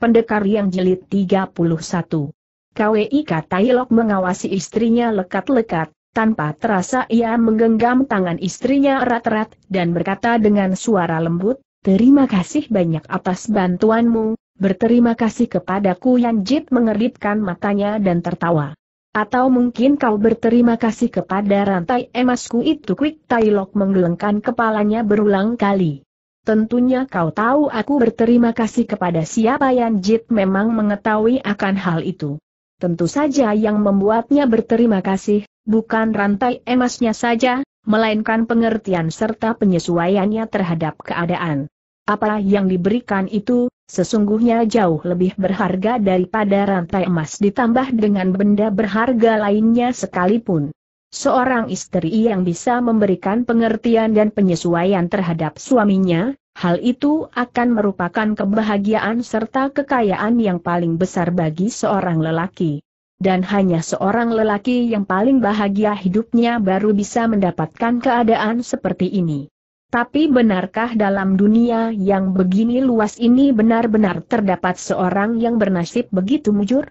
Pendekar yang jelit 31. KWI Katailok mengawasi istrinya lekat-lekat, tanpa terasa ia menggenggam tangan istrinya erat-erat dan berkata dengan suara lembut, Terima kasih banyak atas bantuanmu, berterima kasih kepadaku Yan Jit mengeritkan matanya dan tertawa. Atau mungkin kau berterima kasih kepada rantai emasku itu Quick Tailok menggelengkan kepalanya berulang kali. Tentunya kau tahu aku berterima kasih kepada siapa yang Jit memang mengetahui akan hal itu. Tentu saja yang membuatnya berterima kasih, bukan rantai emasnya saja, melainkan pengertian serta penyesuaiannya terhadap keadaan. Apa yang diberikan itu, sesungguhnya jauh lebih berharga daripada rantai emas ditambah dengan benda berharga lainnya sekalipun. Seorang istri yang bisa memberikan pengertian dan penyesuaian terhadap suaminya, hal itu akan merupakan kebahagiaan serta kekayaan yang paling besar bagi seorang lelaki. Dan hanya seorang lelaki yang paling bahagia hidupnya baru bisa mendapatkan keadaan seperti ini. Tapi benarkah dalam dunia yang begini luas ini benar-benar terdapat seorang yang bernasib begitu mujur?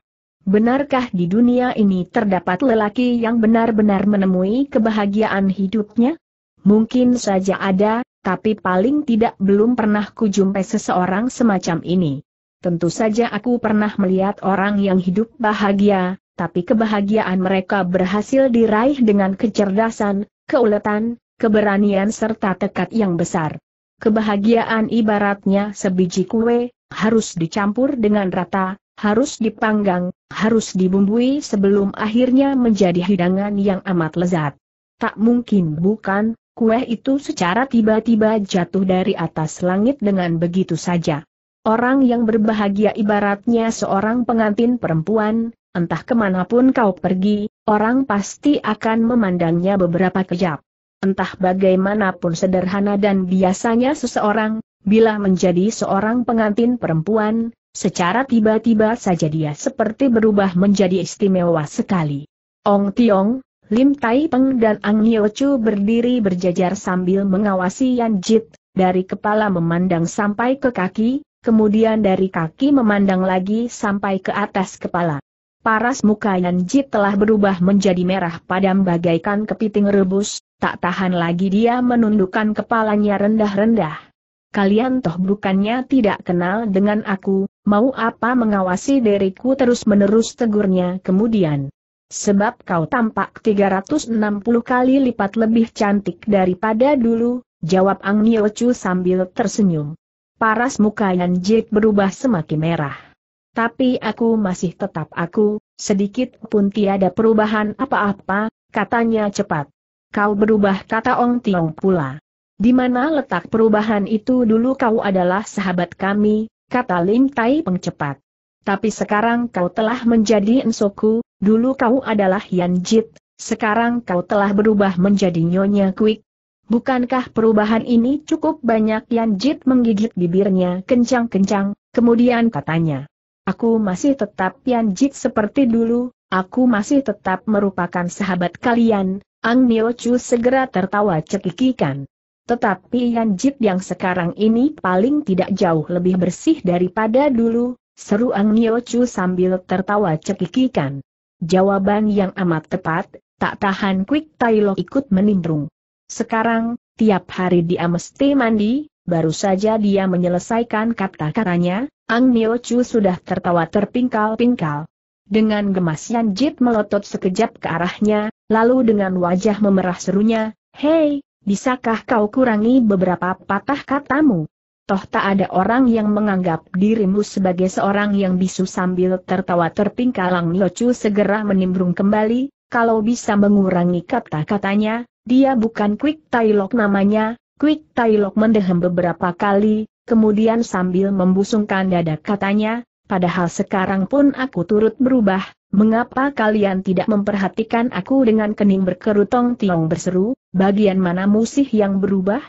Benarkah di dunia ini terdapat lelaki yang benar-benar menemui kebahagiaan hidupnya? Mungkin saja ada, tapi paling tidak belum pernah kujumpai seseorang semacam ini. Tentu saja aku pernah melihat orang yang hidup bahagia, tapi kebahagiaan mereka berhasil diraih dengan kecerdasan, keuletan, keberanian serta tekad yang besar. Kebahagiaan ibaratnya sebiji kue, harus dicampur dengan rata, harus dipanggang, harus dibumbui sebelum akhirnya menjadi hidangan yang amat lezat. Tak mungkin bukan, kue itu secara tiba-tiba jatuh dari atas langit dengan begitu saja. Orang yang berbahagia ibaratnya seorang pengantin perempuan, entah kemanapun kau pergi, orang pasti akan memandangnya beberapa kejap. Entah bagaimanapun sederhana dan biasanya seseorang, bila menjadi seorang pengantin perempuan, Secara tiba-tiba saja dia seperti berubah menjadi istimewa sekali. Ong Tiong, Lim Tai Peng dan Ang Yo Chu berdiri berjajar sambil mengawasi Yan Jit, dari kepala memandang sampai ke kaki, kemudian dari kaki memandang lagi sampai ke atas kepala. Paras muka Yan Jit telah berubah menjadi merah padam bagaikan kepiting rebus, tak tahan lagi dia menundukkan kepalanya rendah-rendah. Kalian toh bukannya tidak kenal dengan aku, Mau apa mengawasi diriku terus-menerus tegurnya kemudian. Sebab kau tampak 360 kali lipat lebih cantik daripada dulu, jawab Ang Nio sambil tersenyum. Paras muka Yan Jik berubah semakin merah. Tapi aku masih tetap aku, sedikit pun tiada perubahan apa-apa, katanya cepat. Kau berubah kata Ong Tiong pula. Di mana letak perubahan itu dulu kau adalah sahabat kami, kata Lim Tai Peng cepat. Tapi sekarang kau telah menjadi ensoku, dulu kau adalah Yan Jit, sekarang kau telah berubah menjadi Nyonya Kuik. Bukankah perubahan ini cukup banyak Yan Jit menggigit bibirnya kencang-kencang, kemudian katanya. Aku masih tetap Yan Jit seperti dulu, aku masih tetap merupakan sahabat kalian, Ang Nio Chu segera tertawa cekikikan. Tetapi Yan Jip yang sekarang ini paling tidak jauh lebih bersih daripada dulu, seru Ang Nio Chu sambil tertawa cekikikan. Jawaban yang amat tepat, tak tahan Quick Tailok ikut menimbrung. Sekarang, tiap hari dia mesti mandi, baru saja dia menyelesaikan kata-katanya, Ang Nio Chu sudah tertawa terpingkal-pingkal. Dengan gemas Yan Jit melotot sekejap ke arahnya, lalu dengan wajah memerah serunya, Hei, Bisakah kau kurangi beberapa patah katamu? Toh tak ada orang yang menganggap dirimu sebagai seorang yang bisu sambil tertawa terpingkalang Locu segera menimbrung kembali, kalau bisa mengurangi kata-katanya, dia bukan Quick Tailok namanya, Quick Tailok mendehem beberapa kali, kemudian sambil membusungkan dada katanya, padahal sekarang pun aku turut berubah, mengapa kalian tidak memperhatikan aku dengan kening berkerutong? Tiong berseru, Bagian mana musih yang berubah?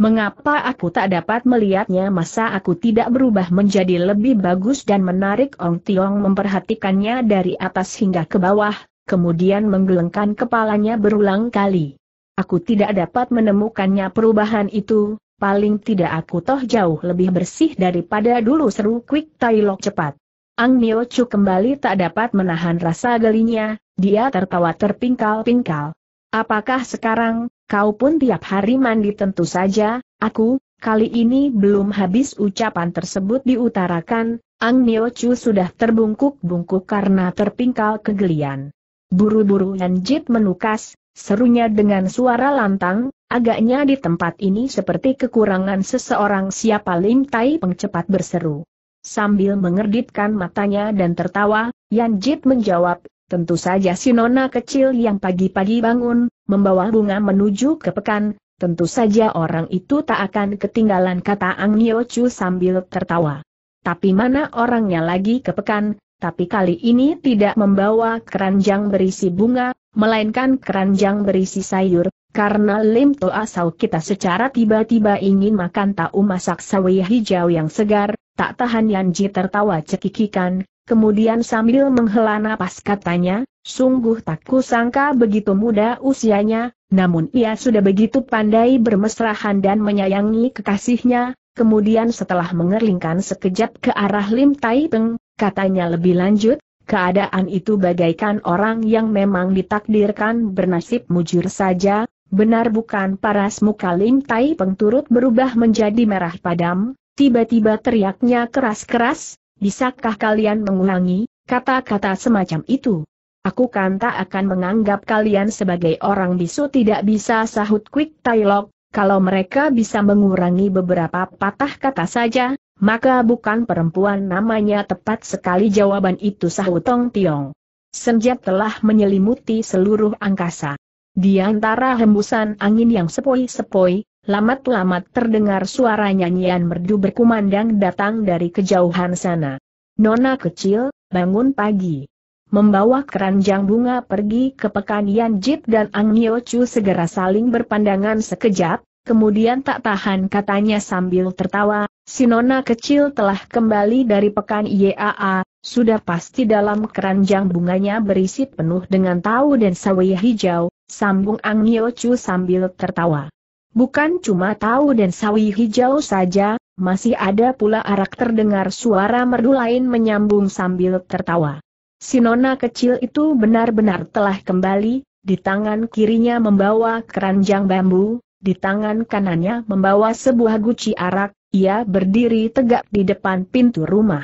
Mengapa aku tak dapat melihatnya masa aku tidak berubah menjadi lebih bagus dan menarik Ong Tiong memperhatikannya dari atas hingga ke bawah, kemudian menggelengkan kepalanya berulang kali. Aku tidak dapat menemukannya perubahan itu, paling tidak aku toh jauh lebih bersih daripada dulu seru Quick Tailok cepat. Ang Nio Chu kembali tak dapat menahan rasa gelinya, dia tertawa terpingkal-pingkal. Apakah sekarang, kau pun tiap hari mandi tentu saja, aku, kali ini belum habis ucapan tersebut diutarakan, Ang Nio Chu sudah terbungkuk-bungkuk karena terpingkal kegelian. Buru-buru Nanjit menukas, serunya dengan suara lantang, agaknya di tempat ini seperti kekurangan seseorang siapa Lim Tai pengcepat berseru. Sambil mengerditkan matanya dan tertawa, Yan Jit menjawab, Tentu saja si nona kecil yang pagi-pagi bangun, membawa bunga menuju ke pekan, tentu saja orang itu tak akan ketinggalan kata Ang Nio Chu sambil tertawa. Tapi mana orangnya lagi ke pekan, tapi kali ini tidak membawa keranjang berisi bunga, melainkan keranjang berisi sayur, karena Lim Toa Sau kita secara tiba-tiba ingin makan tahu masak sawi hijau yang segar, tak tahan Yanji tertawa cekikikan, kemudian sambil menghela napas katanya, sungguh tak kusangka begitu muda usianya, namun ia sudah begitu pandai bermesrahan dan menyayangi kekasihnya, kemudian setelah mengerlingkan sekejap ke arah Lim Tai Peng, katanya lebih lanjut, keadaan itu bagaikan orang yang memang ditakdirkan bernasib mujur saja, benar bukan paras muka Lim Tai Peng turut berubah menjadi merah padam, tiba-tiba teriaknya keras-keras, Bisakah kalian mengulangi kata-kata semacam itu? Aku kan tak akan menganggap kalian sebagai orang bisu tidak bisa sahut Quick Tailok, kalau mereka bisa mengurangi beberapa patah kata saja, maka bukan perempuan namanya tepat sekali jawaban itu sahut Tong Tiong. Senja telah menyelimuti seluruh angkasa. Di antara hembusan angin yang sepoi-sepoi, lamat-lamat terdengar suara nyanyian merdu berkumandang datang dari kejauhan sana. Nona kecil, bangun pagi. Membawa keranjang bunga pergi ke pekan Yan Jip dan Ang Nio Chu segera saling berpandangan sekejap, kemudian tak tahan katanya sambil tertawa, si Nona kecil telah kembali dari pekan IAA, sudah pasti dalam keranjang bunganya berisi penuh dengan tahu dan sawi hijau, sambung Ang Nio Chu sambil tertawa. Bukan cuma tahu dan sawi hijau saja, masih ada pula arak terdengar suara merdu lain menyambung sambil tertawa. Sinona kecil itu benar-benar telah kembali, di tangan kirinya membawa keranjang bambu, di tangan kanannya membawa sebuah guci arak, ia berdiri tegak di depan pintu rumah.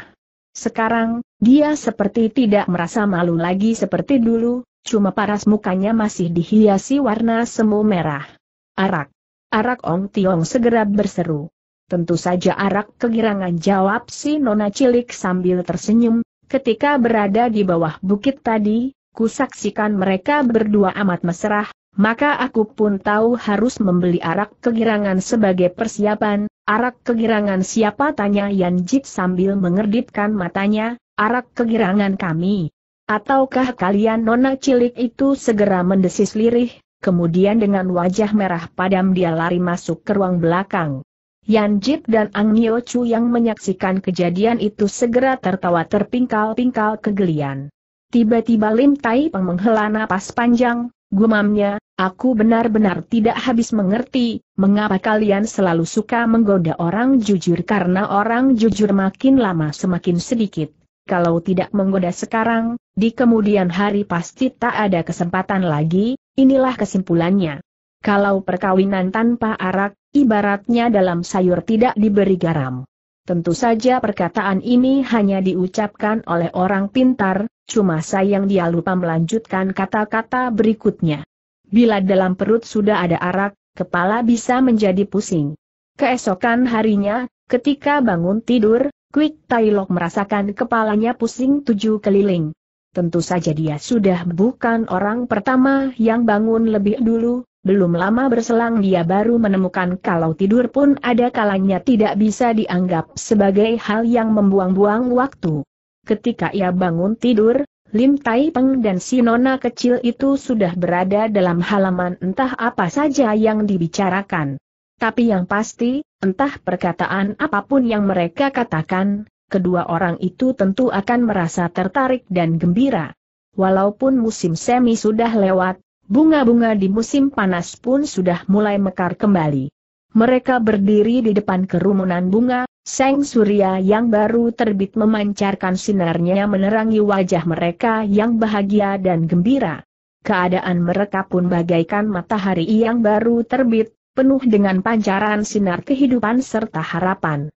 Sekarang, dia seperti tidak merasa malu lagi seperti dulu, cuma paras mukanya masih dihiasi warna semu merah. Arak. Arak Ong Tiong segera berseru. Tentu saja arak kegirangan jawab si nona cilik sambil tersenyum, ketika berada di bawah bukit tadi, kusaksikan mereka berdua amat mesra, maka aku pun tahu harus membeli arak kegirangan sebagai persiapan. Arak kegirangan siapa tanya Yan Jit sambil mengerdipkan matanya, arak kegirangan kami. Ataukah kalian nona cilik itu segera mendesis lirih, kemudian dengan wajah merah padam dia lari masuk ke ruang belakang. Yan Jip dan Ang Nio Chu yang menyaksikan kejadian itu segera tertawa terpingkal-pingkal kegelian. Tiba-tiba Lim Tai Peng menghela napas panjang, gumamnya, aku benar-benar tidak habis mengerti, mengapa kalian selalu suka menggoda orang jujur karena orang jujur makin lama semakin sedikit. Kalau tidak menggoda sekarang, di kemudian hari pasti tak ada kesempatan lagi, Inilah kesimpulannya. Kalau perkawinan tanpa arak, ibaratnya dalam sayur tidak diberi garam. Tentu saja perkataan ini hanya diucapkan oleh orang pintar, cuma sayang dia lupa melanjutkan kata-kata berikutnya. Bila dalam perut sudah ada arak, kepala bisa menjadi pusing. Keesokan harinya, ketika bangun tidur, Quick Tailok merasakan kepalanya pusing tujuh keliling tentu saja dia sudah bukan orang pertama yang bangun lebih dulu, belum lama berselang dia baru menemukan kalau tidur pun ada kalanya tidak bisa dianggap sebagai hal yang membuang-buang waktu. Ketika ia bangun tidur, Lim Tai Peng dan si nona kecil itu sudah berada dalam halaman entah apa saja yang dibicarakan. Tapi yang pasti, entah perkataan apapun yang mereka katakan, kedua orang itu tentu akan merasa tertarik dan gembira. Walaupun musim semi sudah lewat, bunga-bunga di musim panas pun sudah mulai mekar kembali. Mereka berdiri di depan kerumunan bunga, Seng Surya yang baru terbit memancarkan sinarnya menerangi wajah mereka yang bahagia dan gembira. Keadaan mereka pun bagaikan matahari yang baru terbit, penuh dengan pancaran sinar kehidupan serta harapan.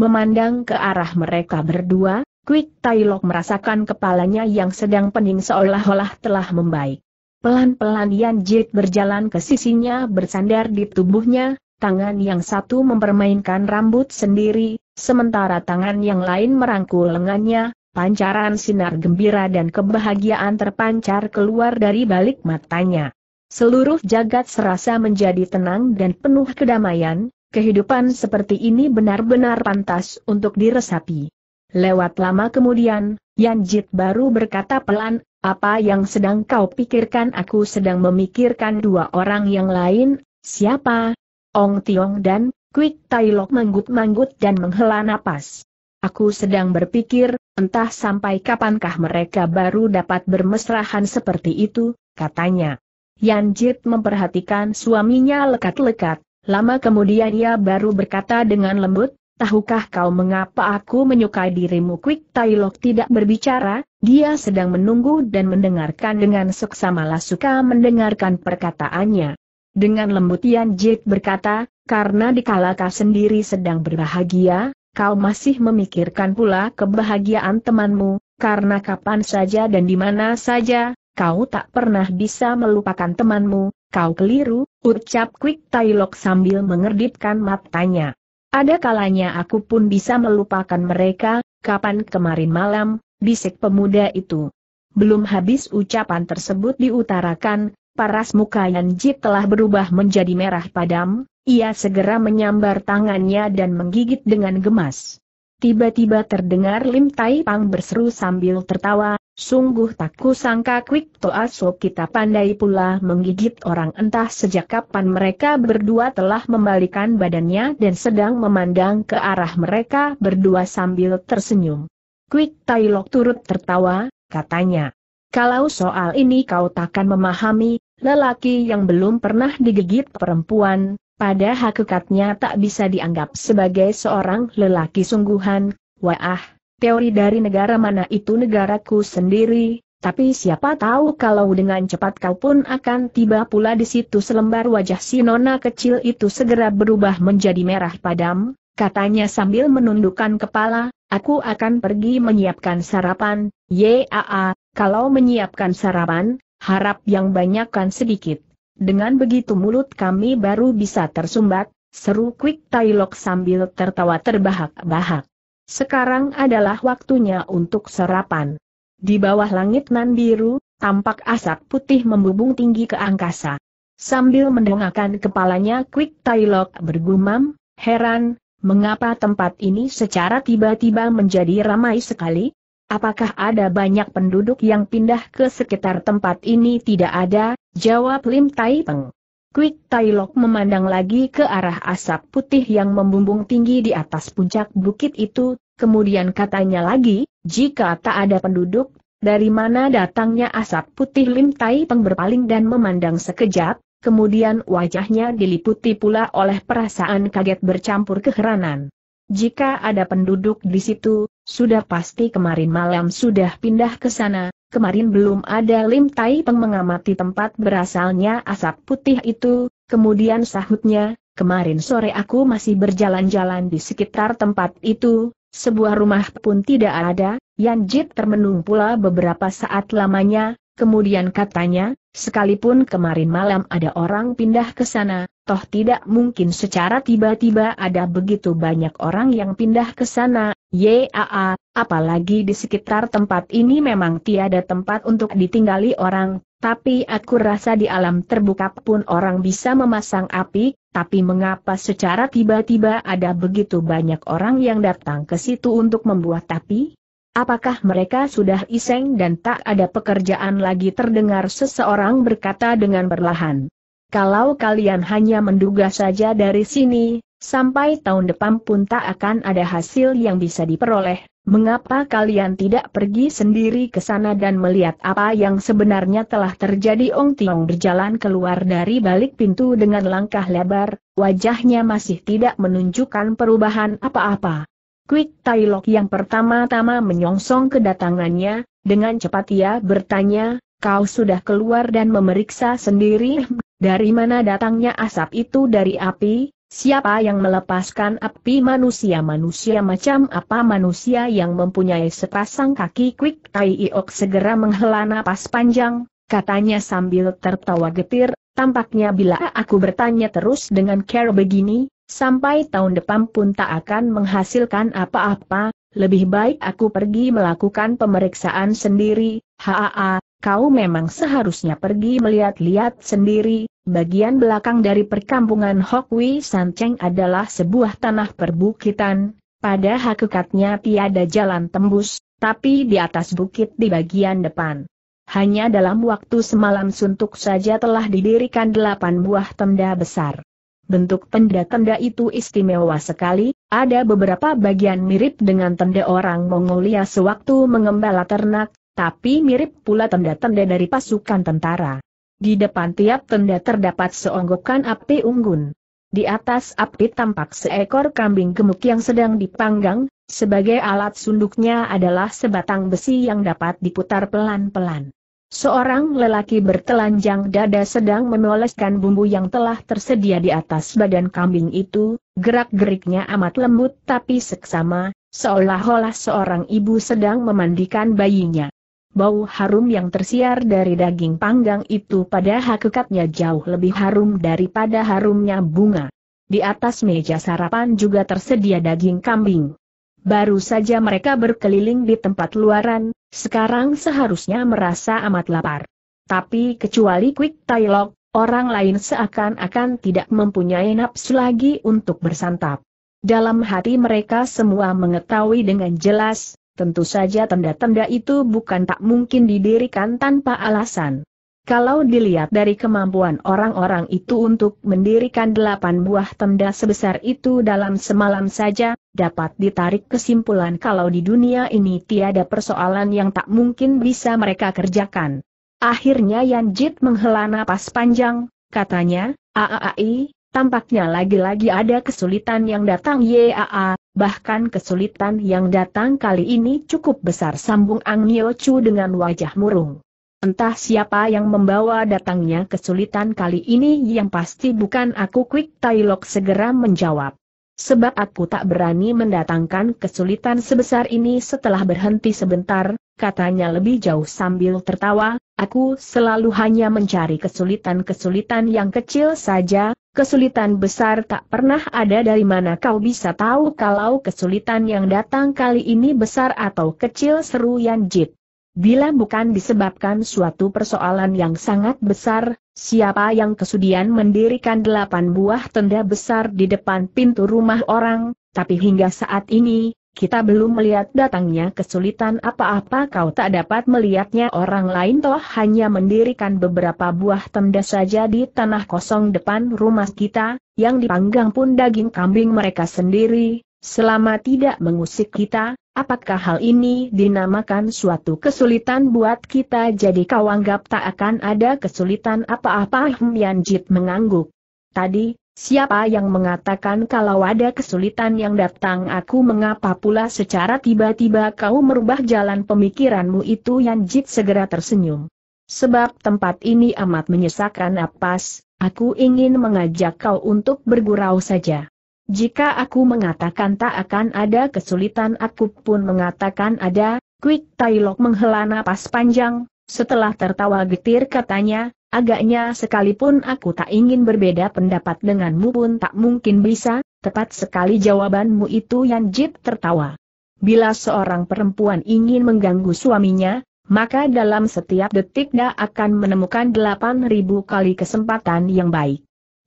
Memandang ke arah mereka berdua, Quick Tailok merasakan kepalanya yang sedang pening seolah-olah telah membaik. Pelan-pelan Yan Jit berjalan ke sisinya bersandar di tubuhnya, tangan yang satu mempermainkan rambut sendiri, sementara tangan yang lain merangkul lengannya, pancaran sinar gembira dan kebahagiaan terpancar keluar dari balik matanya. Seluruh jagat serasa menjadi tenang dan penuh kedamaian, kehidupan seperti ini benar-benar pantas untuk diresapi. Lewat lama kemudian, Yan Jit baru berkata pelan, apa yang sedang kau pikirkan aku sedang memikirkan dua orang yang lain, siapa? Ong Tiong dan Quick Tailok manggut-manggut dan menghela napas. Aku sedang berpikir, entah sampai kapankah mereka baru dapat bermesrahan seperti itu, katanya. Yan Jit memperhatikan suaminya lekat-lekat, Lama kemudian ia baru berkata dengan lembut, Tahukah kau mengapa aku menyukai dirimu? Quick Tailok tidak berbicara, dia sedang menunggu dan mendengarkan dengan seksama suka mendengarkan perkataannya. Dengan lembut Yan Jit berkata, karena dikala kau sendiri sedang berbahagia, kau masih memikirkan pula kebahagiaan temanmu, karena kapan saja dan di mana saja, kau tak pernah bisa melupakan temanmu, kau keliru, ucap Quick Tailok sambil mengerdipkan matanya. Ada kalanya aku pun bisa melupakan mereka, kapan kemarin malam, bisik pemuda itu. Belum habis ucapan tersebut diutarakan, paras muka jip telah berubah menjadi merah padam, ia segera menyambar tangannya dan menggigit dengan gemas. Tiba-tiba terdengar Lim Tai Pang berseru sambil tertawa, Sungguh tak kusangka Quick Toa Toaso kita pandai pula menggigit orang entah sejak kapan mereka berdua telah membalikan badannya dan sedang memandang ke arah mereka berdua sambil tersenyum. Tai Tailok turut tertawa, katanya. Kalau soal ini kau takkan memahami, lelaki yang belum pernah digigit perempuan, pada hakikatnya tak bisa dianggap sebagai seorang lelaki sungguhan, Wah! Ah teori dari negara mana itu negaraku sendiri, tapi siapa tahu kalau dengan cepat kau pun akan tiba pula di situ selembar wajah si nona kecil itu segera berubah menjadi merah padam, katanya sambil menundukkan kepala, aku akan pergi menyiapkan sarapan, yaa, kalau menyiapkan sarapan, harap yang banyakkan sedikit. Dengan begitu mulut kami baru bisa tersumbat, seru Quick Tailok sambil tertawa terbahak-bahak. Sekarang adalah waktunya untuk sarapan. Di bawah langit nan biru, tampak asap putih membubung tinggi ke angkasa. Sambil mendongakkan kepalanya Quick Tailok bergumam, heran, mengapa tempat ini secara tiba-tiba menjadi ramai sekali? Apakah ada banyak penduduk yang pindah ke sekitar tempat ini tidak ada? Jawab Lim Tai Peng. Quick Tailok memandang lagi ke arah asap putih yang membumbung tinggi di atas puncak bukit itu, kemudian katanya lagi, jika tak ada penduduk, dari mana datangnya asap putih Lim Tai Peng berpaling dan memandang sekejap, kemudian wajahnya diliputi pula oleh perasaan kaget bercampur keheranan. Jika ada penduduk di situ, sudah pasti kemarin malam sudah pindah ke sana, kemarin belum ada Lim Tai Peng mengamati tempat berasalnya asap putih itu, kemudian sahutnya, kemarin sore aku masih berjalan-jalan di sekitar tempat itu, sebuah rumah pun tidak ada, Yan Jit termenung pula beberapa saat lamanya, Kemudian katanya, sekalipun kemarin malam ada orang pindah ke sana, toh tidak mungkin secara tiba-tiba ada begitu banyak orang yang pindah ke sana, yaa, apalagi di sekitar tempat ini memang tiada tempat untuk ditinggali orang, tapi aku rasa di alam terbuka pun orang bisa memasang api, tapi mengapa secara tiba-tiba ada begitu banyak orang yang datang ke situ untuk membuat api? Apakah mereka sudah iseng dan tak ada pekerjaan lagi terdengar seseorang berkata dengan perlahan. Kalau kalian hanya menduga saja dari sini, sampai tahun depan pun tak akan ada hasil yang bisa diperoleh, mengapa kalian tidak pergi sendiri ke sana dan melihat apa yang sebenarnya telah terjadi Ong Tiong berjalan keluar dari balik pintu dengan langkah lebar, wajahnya masih tidak menunjukkan perubahan apa-apa. Quick Tailok yang pertama-tama menyongsong kedatangannya, dengan cepat ia bertanya, kau sudah keluar dan memeriksa sendiri, dari mana datangnya asap itu dari api, siapa yang melepaskan api manusia-manusia macam apa manusia yang mempunyai sepasang kaki Quick Taiok segera menghela napas panjang, katanya sambil tertawa getir, Tampaknya bila aku bertanya terus dengan care begini, Sampai tahun depan pun tak akan menghasilkan apa-apa, lebih baik aku pergi melakukan pemeriksaan sendiri, haa, kau memang seharusnya pergi melihat-lihat sendiri, bagian belakang dari perkampungan Hokwi Sanceng adalah sebuah tanah perbukitan, pada hakikatnya tiada jalan tembus, tapi di atas bukit di bagian depan. Hanya dalam waktu semalam suntuk saja telah didirikan delapan buah tenda besar bentuk tenda-tenda itu istimewa sekali, ada beberapa bagian mirip dengan tenda orang Mongolia sewaktu mengembala ternak, tapi mirip pula tenda-tenda dari pasukan tentara. Di depan tiap tenda terdapat seonggokan api unggun. Di atas api tampak seekor kambing gemuk yang sedang dipanggang, sebagai alat sunduknya adalah sebatang besi yang dapat diputar pelan-pelan. Seorang lelaki bertelanjang dada sedang menoleskan bumbu yang telah tersedia di atas badan kambing itu, gerak-geriknya amat lembut tapi seksama, seolah-olah seorang ibu sedang memandikan bayinya. Bau harum yang tersiar dari daging panggang itu pada hakikatnya jauh lebih harum daripada harumnya bunga. Di atas meja sarapan juga tersedia daging kambing. Baru saja mereka berkeliling di tempat luaran, sekarang seharusnya merasa amat lapar. Tapi kecuali Quick Tailok, orang lain seakan-akan tidak mempunyai nafsu lagi untuk bersantap. Dalam hati mereka semua mengetahui dengan jelas, tentu saja tanda-tanda itu bukan tak mungkin didirikan tanpa alasan. Kalau dilihat dari kemampuan orang-orang itu untuk mendirikan delapan buah tenda sebesar itu dalam semalam saja, dapat ditarik kesimpulan kalau di dunia ini tiada persoalan yang tak mungkin bisa mereka kerjakan. Akhirnya Yan Jit menghela napas panjang, katanya, Aaai, tampaknya lagi-lagi ada kesulitan yang datang Yaa, bahkan kesulitan yang datang kali ini cukup besar sambung Ang Nio Chu dengan wajah murung. Entah siapa yang membawa datangnya kesulitan kali ini yang pasti bukan aku Quick Tailok segera menjawab. Sebab aku tak berani mendatangkan kesulitan sebesar ini setelah berhenti sebentar, katanya lebih jauh sambil tertawa, aku selalu hanya mencari kesulitan-kesulitan yang kecil saja, kesulitan besar tak pernah ada dari mana kau bisa tahu kalau kesulitan yang datang kali ini besar atau kecil seru Yan Jit. Bila bukan disebabkan suatu persoalan yang sangat besar, siapa yang kesudian mendirikan delapan buah tenda besar di depan pintu rumah orang, tapi hingga saat ini, kita belum melihat datangnya kesulitan apa-apa kau tak dapat melihatnya orang lain toh hanya mendirikan beberapa buah tenda saja di tanah kosong depan rumah kita, yang dipanggang pun daging kambing mereka sendiri, selama tidak mengusik kita, Apakah hal ini dinamakan suatu kesulitan buat kita jadi kau anggap tak akan ada kesulitan apa-apa Hmm Yanjit mengangguk. Tadi, siapa yang mengatakan kalau ada kesulitan yang datang aku mengapa pula secara tiba-tiba kau merubah jalan pemikiranmu itu Yanjit segera tersenyum. Sebab tempat ini amat menyesakan apas, aku ingin mengajak kau untuk bergurau saja. Jika aku mengatakan tak akan ada kesulitan aku pun mengatakan ada, Quick Tailok menghela napas panjang, setelah tertawa getir katanya, agaknya sekalipun aku tak ingin berbeda pendapat denganmu pun tak mungkin bisa, tepat sekali jawabanmu itu Yan Jip tertawa. Bila seorang perempuan ingin mengganggu suaminya, maka dalam setiap detik dia akan menemukan 8.000 kali kesempatan yang baik.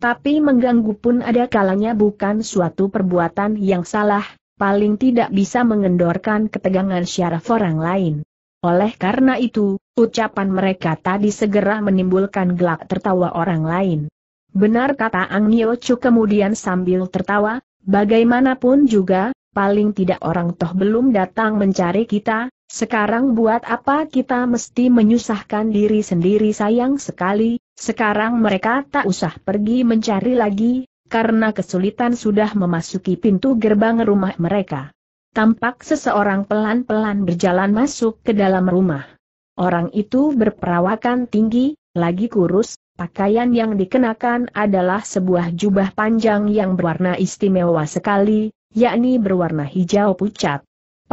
Tapi mengganggu pun ada kalanya bukan suatu perbuatan yang salah, paling tidak bisa mengendorkan ketegangan syaraf orang lain. Oleh karena itu, ucapan mereka tadi segera menimbulkan gelak tertawa orang lain. Benar kata Ang Chu kemudian sambil tertawa, bagaimanapun juga, paling tidak orang toh belum datang mencari kita, sekarang buat apa kita mesti menyusahkan diri sendiri sayang sekali, sekarang mereka tak usah pergi mencari lagi, karena kesulitan sudah memasuki pintu gerbang rumah mereka. Tampak seseorang pelan-pelan berjalan masuk ke dalam rumah. Orang itu berperawakan tinggi, lagi kurus, pakaian yang dikenakan adalah sebuah jubah panjang yang berwarna istimewa sekali, yakni berwarna hijau pucat.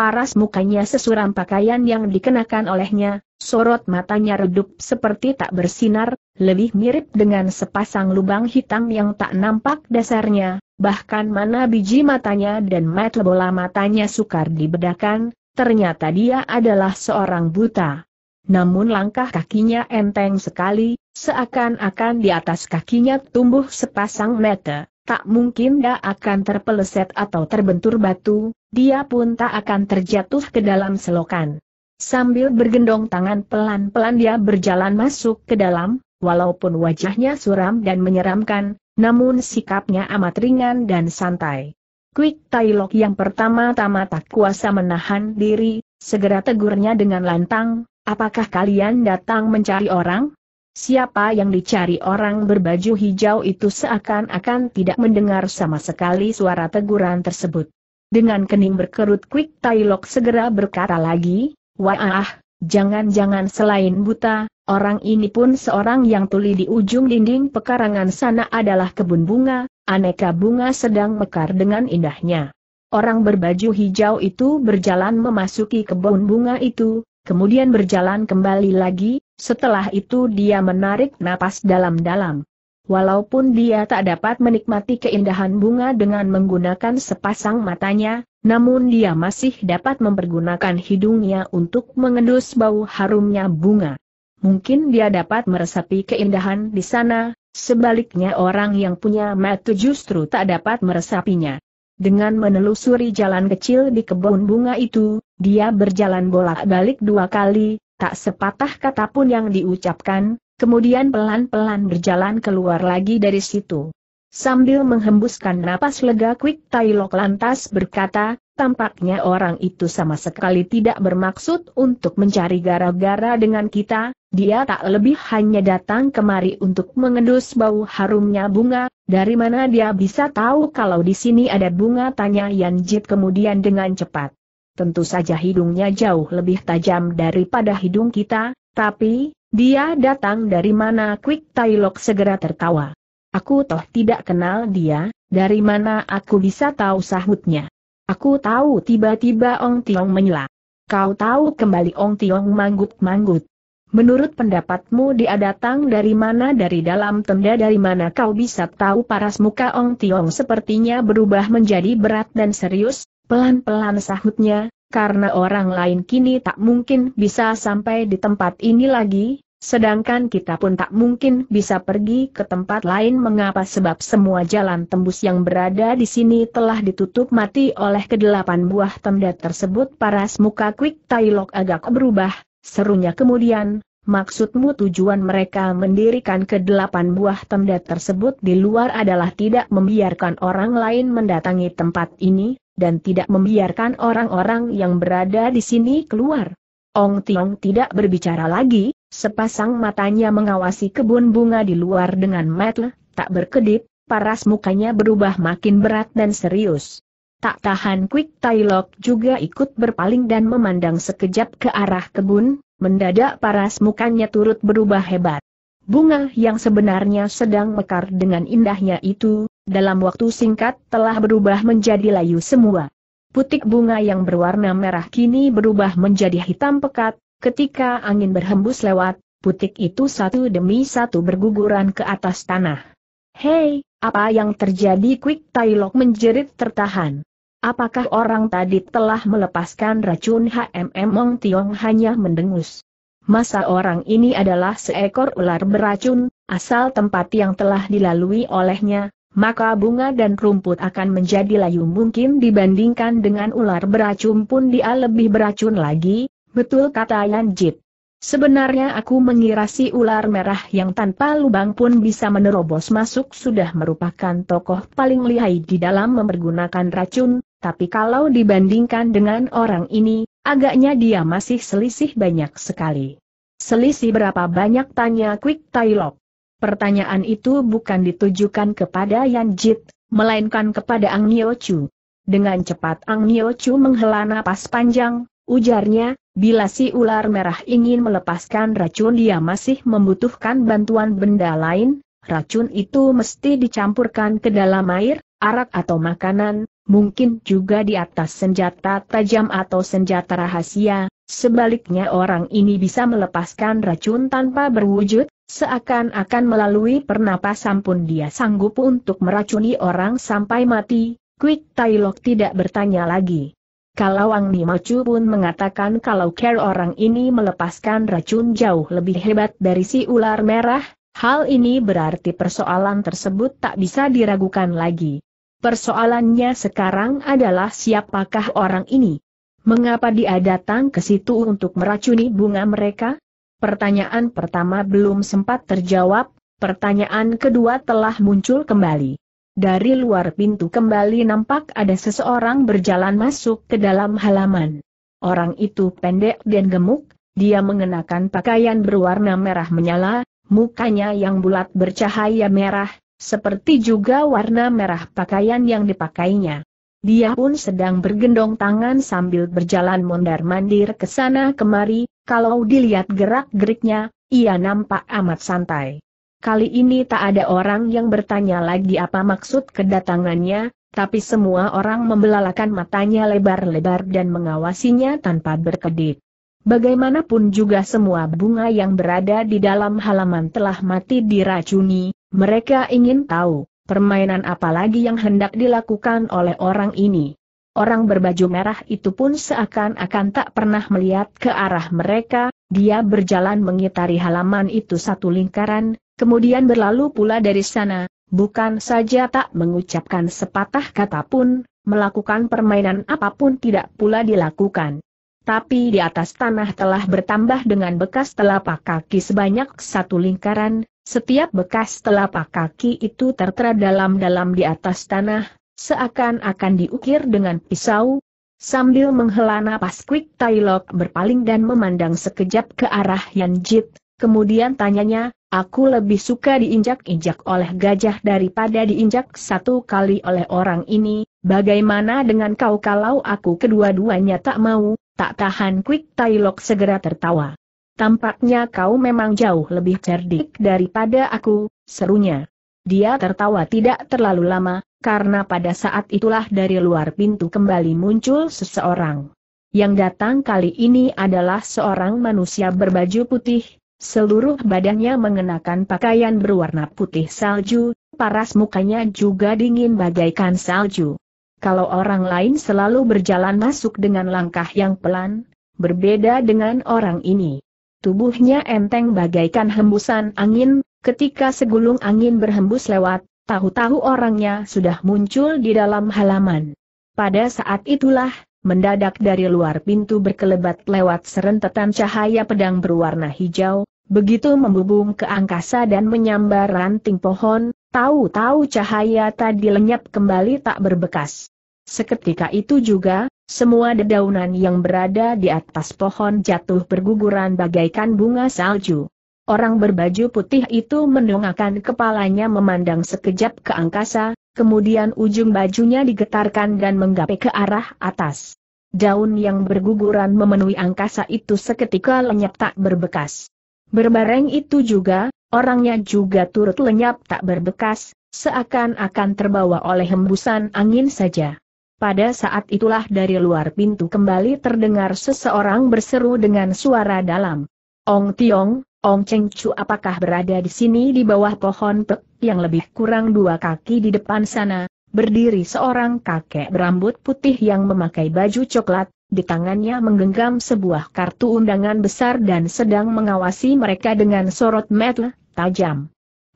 Paras mukanya sesuram pakaian yang dikenakan olehnya, sorot matanya redup seperti tak bersinar, lebih mirip dengan sepasang lubang hitam yang tak nampak dasarnya, bahkan mana biji matanya dan mata bola matanya sukar dibedakan, ternyata dia adalah seorang buta. Namun langkah kakinya enteng sekali, seakan-akan di atas kakinya tumbuh sepasang mata tak mungkin dia akan terpeleset atau terbentur batu, dia pun tak akan terjatuh ke dalam selokan. Sambil bergendong tangan pelan-pelan dia berjalan masuk ke dalam, walaupun wajahnya suram dan menyeramkan, namun sikapnya amat ringan dan santai. Quick Tailok yang pertama-tama tak kuasa menahan diri, segera tegurnya dengan lantang, apakah kalian datang mencari orang? Siapa yang dicari orang berbaju hijau itu seakan-akan tidak mendengar sama sekali suara teguran tersebut. Dengan kening berkerut Quick Tailok segera berkata lagi, Wah, jangan-jangan selain buta, orang ini pun seorang yang tuli di ujung dinding pekarangan sana adalah kebun bunga, aneka bunga sedang mekar dengan indahnya. Orang berbaju hijau itu berjalan memasuki kebun bunga itu, kemudian berjalan kembali lagi, setelah itu dia menarik napas dalam-dalam. Walaupun dia tak dapat menikmati keindahan bunga dengan menggunakan sepasang matanya, namun dia masih dapat mempergunakan hidungnya untuk mengendus bau harumnya bunga. Mungkin dia dapat meresapi keindahan di sana, sebaliknya orang yang punya mata justru tak dapat meresapinya. Dengan menelusuri jalan kecil di kebun bunga itu, dia berjalan bolak-balik dua kali, Tak sepatah kata pun yang diucapkan, kemudian pelan-pelan berjalan keluar lagi dari situ. Sambil menghembuskan napas lega Quick Tailok lantas berkata, tampaknya orang itu sama sekali tidak bermaksud untuk mencari gara-gara dengan kita, dia tak lebih hanya datang kemari untuk mengendus bau harumnya bunga, dari mana dia bisa tahu kalau di sini ada bunga tanya Yanjit kemudian dengan cepat. Tentu saja hidungnya jauh lebih tajam daripada hidung kita, tapi, dia datang dari mana Quick Tailok segera tertawa. Aku toh tidak kenal dia, dari mana aku bisa tahu sahutnya. Aku tahu tiba-tiba Ong Tiong menyela. Kau tahu kembali Ong Tiong manggut-manggut. Menurut pendapatmu dia datang dari mana dari dalam tenda dari mana kau bisa tahu paras muka Ong Tiong sepertinya berubah menjadi berat dan serius, Pelan-pelan sahutnya, karena orang lain kini tak mungkin bisa sampai di tempat ini lagi, sedangkan kita pun tak mungkin bisa pergi ke tempat lain mengapa sebab semua jalan tembus yang berada di sini telah ditutup mati oleh kedelapan buah tenda tersebut paras muka Quick Tailok agak berubah, serunya kemudian, maksudmu tujuan mereka mendirikan kedelapan buah tenda tersebut di luar adalah tidak membiarkan orang lain mendatangi tempat ini, dan tidak membiarkan orang-orang yang berada di sini keluar. Ong Tiong tidak berbicara lagi, sepasang matanya mengawasi kebun bunga di luar dengan metel, tak berkedip, paras mukanya berubah makin berat dan serius. Tak tahan Quick Tailok juga ikut berpaling dan memandang sekejap ke arah kebun, mendadak paras mukanya turut berubah hebat. Bunga yang sebenarnya sedang mekar dengan indahnya itu, dalam waktu singkat telah berubah menjadi layu semua. Putik bunga yang berwarna merah kini berubah menjadi hitam pekat, ketika angin berhembus lewat, putik itu satu demi satu berguguran ke atas tanah. Hei, apa yang terjadi Quick Tailok menjerit tertahan. Apakah orang tadi telah melepaskan racun HMM Mong Tiong hanya mendengus? Masa orang ini adalah seekor ular beracun, asal tempat yang telah dilalui olehnya, maka bunga dan rumput akan menjadi layu mungkin dibandingkan dengan ular beracun pun dia lebih beracun lagi, betul kata Yan Jit. Sebenarnya aku mengira si ular merah yang tanpa lubang pun bisa menerobos masuk sudah merupakan tokoh paling lihai di dalam mempergunakan racun, tapi kalau dibandingkan dengan orang ini, agaknya dia masih selisih banyak sekali. Selisih berapa banyak tanya Quick Tailok. Pertanyaan itu bukan ditujukan kepada Yan Jit, melainkan kepada Ang Nio Dengan cepat Ang Nio menghela napas panjang, ujarnya, bila si ular merah ingin melepaskan racun dia masih membutuhkan bantuan benda lain, racun itu mesti dicampurkan ke dalam air, arak atau makanan, mungkin juga di atas senjata tajam atau senjata rahasia, Sebaliknya orang ini bisa melepaskan racun tanpa berwujud, seakan-akan melalui pernapasan pun dia sanggup untuk meracuni orang sampai mati, Quick Tailok tidak bertanya lagi. Kalau Wang Nimacu pun mengatakan kalau care orang ini melepaskan racun jauh lebih hebat dari si ular merah, hal ini berarti persoalan tersebut tak bisa diragukan lagi. Persoalannya sekarang adalah siapakah orang ini? Mengapa dia datang ke situ untuk meracuni bunga mereka? Pertanyaan pertama belum sempat terjawab, pertanyaan kedua telah muncul kembali. Dari luar pintu kembali nampak ada seseorang berjalan masuk ke dalam halaman. Orang itu pendek dan gemuk, dia mengenakan pakaian berwarna merah menyala, mukanya yang bulat bercahaya merah, seperti juga warna merah pakaian yang dipakainya. Dia pun sedang bergendong tangan sambil berjalan mondar-mandir ke sana kemari, kalau dilihat gerak-geriknya, ia nampak amat santai. Kali ini tak ada orang yang bertanya lagi apa maksud kedatangannya, tapi semua orang membelalakan matanya lebar-lebar dan mengawasinya tanpa berkedip. Bagaimanapun juga semua bunga yang berada di dalam halaman telah mati diracuni, mereka ingin tahu, Permainan apa lagi yang hendak dilakukan oleh orang ini? Orang berbaju merah itu pun seakan-akan tak pernah melihat ke arah mereka, dia berjalan mengitari halaman itu satu lingkaran, kemudian berlalu pula dari sana, bukan saja tak mengucapkan sepatah kata pun, melakukan permainan apapun tidak pula dilakukan. Tapi di atas tanah telah bertambah dengan bekas telapak kaki sebanyak satu lingkaran, setiap bekas telapak kaki itu tertera dalam-dalam di atas tanah, seakan-akan diukir dengan pisau. Sambil menghela napas Quick Tailok berpaling dan memandang sekejap ke arah Yan Jit, kemudian tanyanya, aku lebih suka diinjak-injak oleh gajah daripada diinjak satu kali oleh orang ini, bagaimana dengan kau kalau aku kedua-duanya tak mau, tak tahan Quick Tailok segera tertawa tampaknya kau memang jauh lebih cerdik daripada aku, serunya. Dia tertawa tidak terlalu lama, karena pada saat itulah dari luar pintu kembali muncul seseorang. Yang datang kali ini adalah seorang manusia berbaju putih, seluruh badannya mengenakan pakaian berwarna putih salju, paras mukanya juga dingin bagaikan salju. Kalau orang lain selalu berjalan masuk dengan langkah yang pelan, berbeda dengan orang ini. Tubuhnya enteng bagaikan hembusan angin, ketika segulung angin berhembus lewat, tahu-tahu orangnya sudah muncul di dalam halaman. Pada saat itulah, mendadak dari luar pintu berkelebat lewat serentetan cahaya pedang berwarna hijau, begitu membubung ke angkasa dan menyambar ranting pohon, tahu-tahu cahaya tadi lenyap kembali tak berbekas. Seketika itu juga, semua dedaunan yang berada di atas pohon jatuh berguguran bagaikan bunga salju. Orang berbaju putih itu mendongakkan kepalanya memandang sekejap ke angkasa, kemudian ujung bajunya digetarkan dan menggapai ke arah atas. Daun yang berguguran memenuhi angkasa itu seketika lenyap tak berbekas. Berbareng itu juga, orangnya juga turut lenyap tak berbekas, seakan-akan terbawa oleh hembusan angin saja. Pada saat itulah dari luar pintu kembali terdengar seseorang berseru dengan suara dalam. Ong Tiong, Ong Cheng Chu apakah berada di sini di bawah pohon pek yang lebih kurang dua kaki di depan sana, berdiri seorang kakek berambut putih yang memakai baju coklat, di tangannya menggenggam sebuah kartu undangan besar dan sedang mengawasi mereka dengan sorot mata tajam.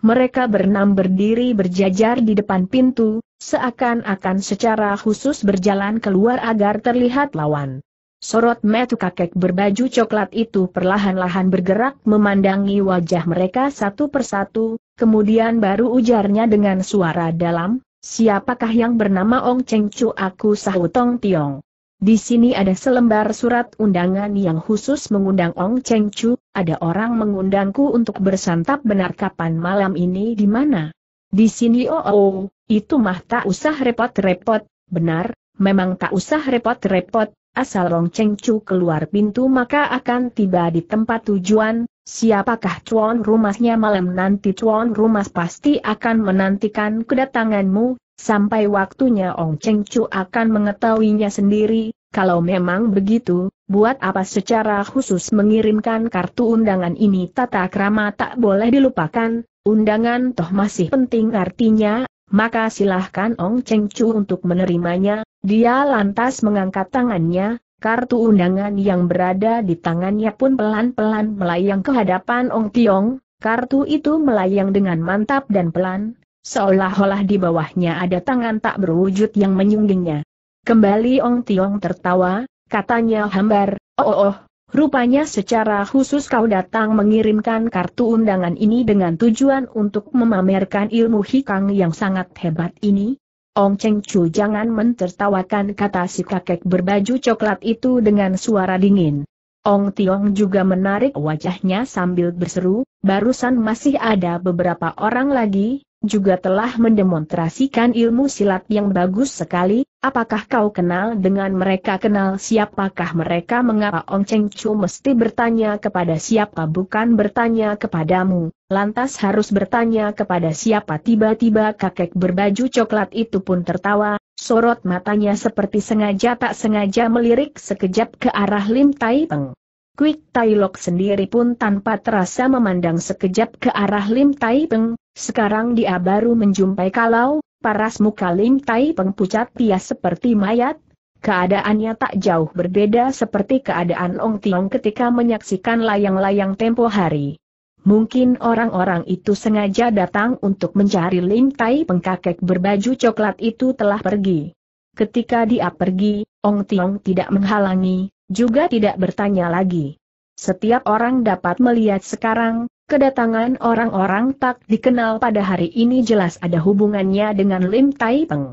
Mereka berenam berdiri berjajar di depan pintu, seakan-akan secara khusus berjalan keluar agar terlihat lawan. Sorot metu kakek berbaju coklat itu perlahan-lahan bergerak memandangi wajah mereka satu persatu, kemudian baru ujarnya dengan suara dalam, siapakah yang bernama Ong Cheng Chu aku sahutong Tiong. Di sini ada selembar surat undangan yang khusus mengundang Ong Cheng Chu, ada orang mengundangku untuk bersantap benar kapan malam ini di mana? Di sini oh, oh itu mah tak usah repot-repot, benar, memang tak usah repot-repot, asal Ong Cheng Chu keluar pintu maka akan tiba di tempat tujuan, Siapakah cuan rumahnya malam nanti cuan rumah pasti akan menantikan kedatanganmu, Sampai waktunya Ong Cheng Chu akan mengetahuinya sendiri, kalau memang begitu, buat apa secara khusus mengirimkan kartu undangan ini tata krama tak boleh dilupakan, undangan toh masih penting artinya, maka silahkan Ong Cheng Chu untuk menerimanya, dia lantas mengangkat tangannya, kartu undangan yang berada di tangannya pun pelan-pelan melayang ke hadapan Ong Tiong, kartu itu melayang dengan mantap dan pelan, Seolah-olah di bawahnya ada tangan tak berwujud yang menyunggingnya. Kembali Ong Tiong tertawa, katanya hambar, oh oh oh, rupanya secara khusus kau datang mengirimkan kartu undangan ini dengan tujuan untuk memamerkan ilmu hikang yang sangat hebat ini. Ong Cheng Chu jangan mentertawakan kata si kakek berbaju coklat itu dengan suara dingin. Ong Tiong juga menarik wajahnya sambil berseru, barusan masih ada beberapa orang lagi, juga telah mendemonstrasikan ilmu silat yang bagus sekali, apakah kau kenal dengan mereka kenal siapakah mereka mengapa Ong Cheng Chu mesti bertanya kepada siapa bukan bertanya kepadamu, lantas harus bertanya kepada siapa tiba-tiba kakek berbaju coklat itu pun tertawa, sorot matanya seperti sengaja tak sengaja melirik sekejap ke arah Lim Tai Peng. Quick Tai Lok sendiri pun tanpa terasa memandang sekejap ke arah Lim Tai Peng, sekarang dia baru menjumpai kalau, paras muka Lim Tai Peng pucat pias seperti mayat, keadaannya tak jauh berbeda seperti keadaan Ong Tiong ketika menyaksikan layang-layang tempo hari. Mungkin orang-orang itu sengaja datang untuk mencari Lim Tai Peng kakek berbaju coklat itu telah pergi. Ketika dia pergi, Ong Tiong tidak menghalangi, juga tidak bertanya lagi. Setiap orang dapat melihat sekarang, kedatangan orang-orang tak dikenal pada hari ini jelas ada hubungannya dengan Lim Tai Peng.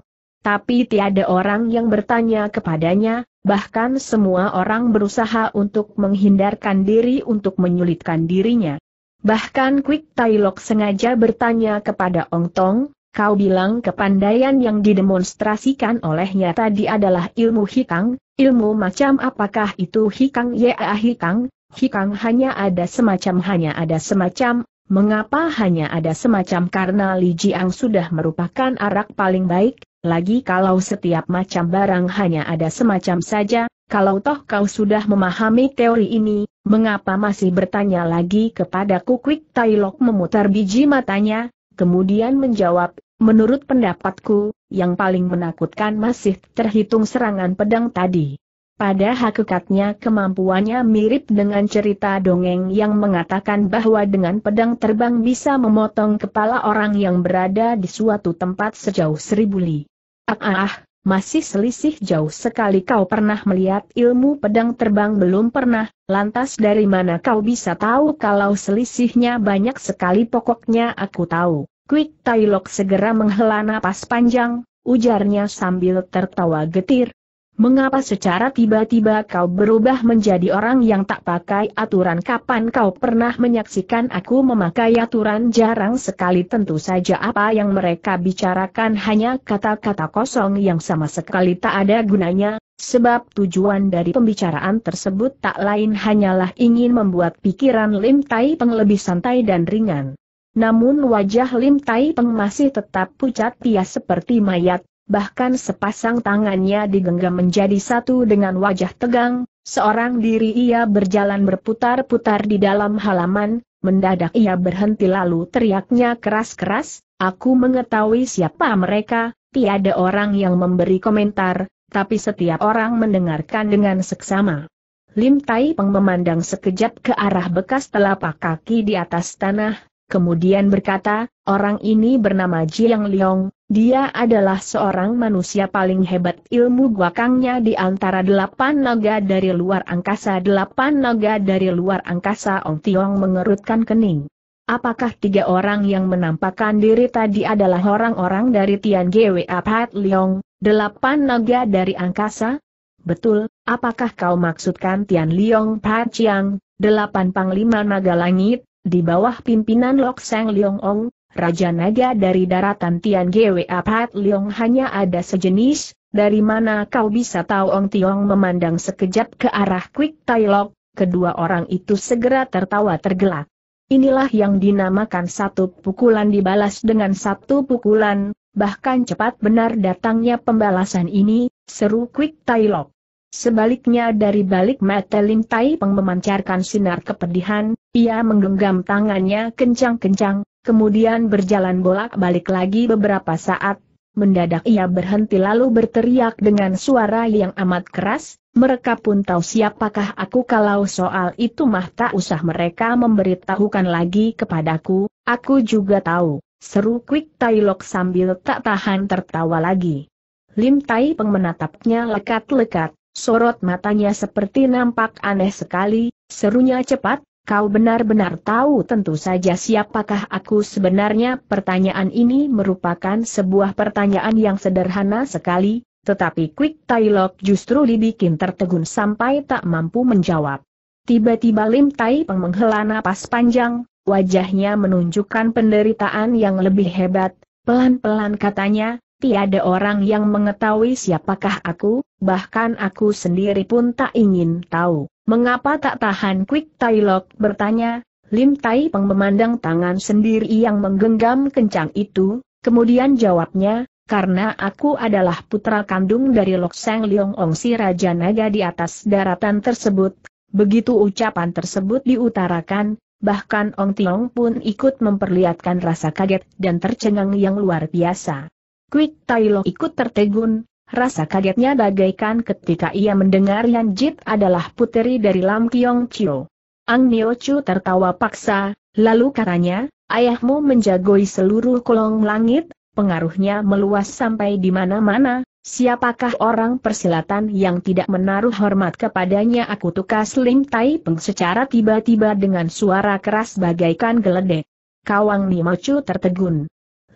Tapi tiada orang yang bertanya kepadanya, bahkan semua orang berusaha untuk menghindarkan diri untuk menyulitkan dirinya. Bahkan Quick Tai Lok sengaja bertanya kepada Ong Tong, kau bilang kepandaian yang didemonstrasikan olehnya tadi adalah ilmu hikang, Ilmu macam apakah itu hikang ya ah hikang, hikang hanya ada semacam hanya ada semacam, mengapa hanya ada semacam karena Li Jiang sudah merupakan arak paling baik, lagi kalau setiap macam barang hanya ada semacam saja, kalau toh kau sudah memahami teori ini, mengapa masih bertanya lagi kepadaku Quick Tailok memutar biji matanya, kemudian menjawab, menurut pendapatku, yang paling menakutkan masih terhitung serangan pedang tadi. Pada hakikatnya kemampuannya mirip dengan cerita dongeng yang mengatakan bahwa dengan pedang terbang bisa memotong kepala orang yang berada di suatu tempat sejauh seribu li. Ah, ah, ah masih selisih jauh sekali kau pernah melihat ilmu pedang terbang belum pernah, lantas dari mana kau bisa tahu kalau selisihnya banyak sekali pokoknya aku tahu. Quick Tailok segera menghela napas panjang, ujarnya sambil tertawa getir. Mengapa secara tiba-tiba kau berubah menjadi orang yang tak pakai aturan kapan kau pernah menyaksikan aku memakai aturan jarang sekali tentu saja apa yang mereka bicarakan hanya kata-kata kosong yang sama sekali tak ada gunanya, sebab tujuan dari pembicaraan tersebut tak lain hanyalah ingin membuat pikiran Lim Tai Peng lebih santai dan ringan. Namun wajah Lim Tai Peng masih tetap pucat pias seperti mayat, bahkan sepasang tangannya digenggam menjadi satu dengan wajah tegang, seorang diri ia berjalan berputar-putar di dalam halaman, mendadak ia berhenti lalu teriaknya keras-keras, aku mengetahui siapa mereka, tiada orang yang memberi komentar, tapi setiap orang mendengarkan dengan seksama. Lim Tai Peng memandang sekejap ke arah bekas telapak kaki di atas tanah, Kemudian berkata, orang ini bernama Jiang Liong, dia adalah seorang manusia paling hebat ilmu guakangnya di antara delapan naga dari luar angkasa. Delapan naga dari luar angkasa Ong Tiong mengerutkan kening. Apakah tiga orang yang menampakkan diri tadi adalah orang-orang dari Tian Gwe? Apat Liong, delapan naga dari angkasa? Betul, apakah kau maksudkan Tian Liong Pat Chiang, delapan panglima naga langit, di bawah pimpinan Lok Sang Leong Ong, Raja Naga dari daratan Tian Gwe Apat Leong hanya ada sejenis, dari mana kau bisa tahu Ong Tiong memandang sekejap ke arah Quick Tai Lok, kedua orang itu segera tertawa tergelak. Inilah yang dinamakan satu pukulan dibalas dengan satu pukulan, bahkan cepat benar datangnya pembalasan ini, seru Quick Tai Lok. Sebaliknya dari balik mata Lim Tai Peng memancarkan sinar kepedihan, ia menggenggam tangannya kencang-kencang, kemudian berjalan bolak-balik lagi beberapa saat. Mendadak ia berhenti lalu berteriak dengan suara yang amat keras, mereka pun tahu siapakah aku kalau soal itu mah tak usah mereka memberitahukan lagi kepadaku, aku juga tahu, seru Quick Tai Lok sambil tak tahan tertawa lagi. Lim Tai Peng menatapnya lekat-lekat, Sorot matanya seperti nampak aneh sekali, serunya cepat, kau benar-benar tahu tentu saja siapakah aku sebenarnya. Pertanyaan ini merupakan sebuah pertanyaan yang sederhana sekali, tetapi Quick Tailok justru dibikin tertegun sampai tak mampu menjawab. Tiba-tiba Lim Tai Peng menghela napas panjang, wajahnya menunjukkan penderitaan yang lebih hebat, pelan-pelan katanya, tiada orang yang mengetahui siapakah aku, bahkan aku sendiri pun tak ingin tahu. Mengapa tak tahan Quick Lok bertanya, Lim Tai Peng memandang tangan sendiri yang menggenggam kencang itu, kemudian jawabnya, karena aku adalah putra kandung dari Loksang Liong Ong si Raja Naga di atas daratan tersebut. Begitu ucapan tersebut diutarakan, bahkan Ong Tiong pun ikut memperlihatkan rasa kaget dan tercengang yang luar biasa. Quick Tailo ikut tertegun, rasa kagetnya bagaikan ketika ia mendengar Yan Jit adalah puteri dari Lam Kiong Chio. Ang Nio Chu tertawa paksa, lalu katanya, ayahmu menjagoi seluruh kolong langit, pengaruhnya meluas sampai di mana-mana, siapakah orang persilatan yang tidak menaruh hormat kepadanya aku tukas Lim Tai Peng secara tiba-tiba dengan suara keras bagaikan geledek. Kawang Nio Chu tertegun.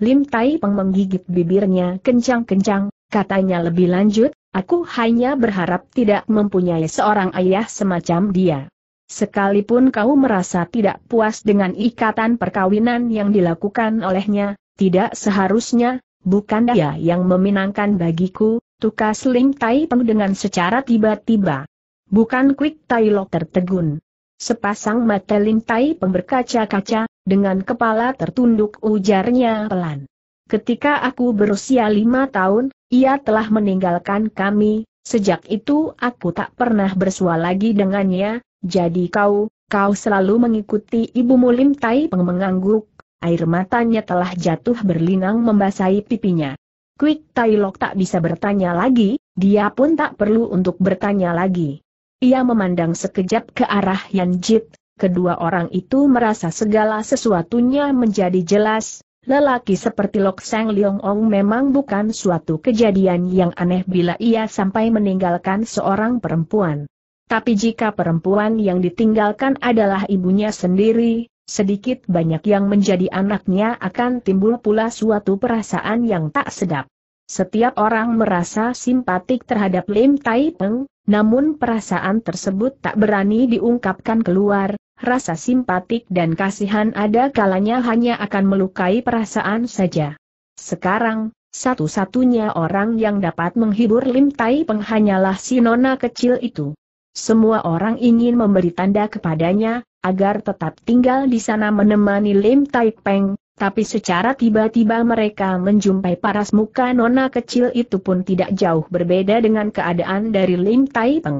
Lim Tai Peng menggigit bibirnya kencang-kencang, katanya lebih lanjut, aku hanya berharap tidak mempunyai seorang ayah semacam dia. Sekalipun kau merasa tidak puas dengan ikatan perkawinan yang dilakukan olehnya, tidak seharusnya, bukan dia yang meminangkan bagiku, tukas Lim Tai Peng dengan secara tiba-tiba. Bukan Quick Tai Lok tertegun. Sepasang mata Lim Tai Peng berkaca-kaca, dengan kepala tertunduk ujarnya pelan. Ketika aku berusia lima tahun, ia telah meninggalkan kami, sejak itu aku tak pernah bersua lagi dengannya, jadi kau, kau selalu mengikuti ibu mulim Tai Peng mengangguk, air matanya telah jatuh berlinang membasahi pipinya. Quick Tai Lok tak bisa bertanya lagi, dia pun tak perlu untuk bertanya lagi. Ia memandang sekejap ke arah Yan Jit, kedua orang itu merasa segala sesuatunya menjadi jelas, Lelaki seperti Lok Sang Leong Ong memang bukan suatu kejadian yang aneh bila ia sampai meninggalkan seorang perempuan. Tapi jika perempuan yang ditinggalkan adalah ibunya sendiri, sedikit banyak yang menjadi anaknya akan timbul pula suatu perasaan yang tak sedap. Setiap orang merasa simpatik terhadap Lim Tai Peng, namun perasaan tersebut tak berani diungkapkan keluar, rasa simpatik dan kasihan ada kalanya hanya akan melukai perasaan saja. Sekarang, satu-satunya orang yang dapat menghibur Lim Tai Peng hanyalah si nona kecil itu. Semua orang ingin memberi tanda kepadanya, agar tetap tinggal di sana menemani Lim Tai Peng, tapi secara tiba-tiba mereka menjumpai paras muka nona kecil itu pun tidak jauh berbeda dengan keadaan dari Lim Tai Peng.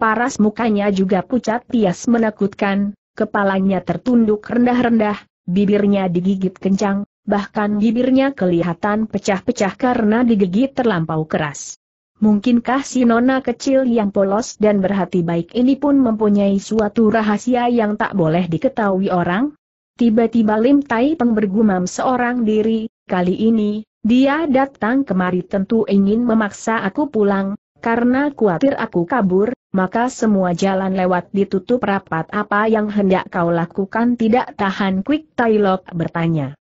Paras mukanya juga pucat tias menakutkan, kepalanya tertunduk rendah-rendah, bibirnya digigit kencang, bahkan bibirnya kelihatan pecah-pecah karena digigit terlampau keras. Mungkinkah si nona kecil yang polos dan berhati baik ini pun mempunyai suatu rahasia yang tak boleh diketahui orang? Tiba-tiba Lim Tai Peng bergumam seorang diri, kali ini, dia datang kemari tentu ingin memaksa aku pulang, karena khawatir aku kabur, maka semua jalan lewat ditutup rapat apa yang hendak kau lakukan tidak tahan Quick Tai Lok bertanya.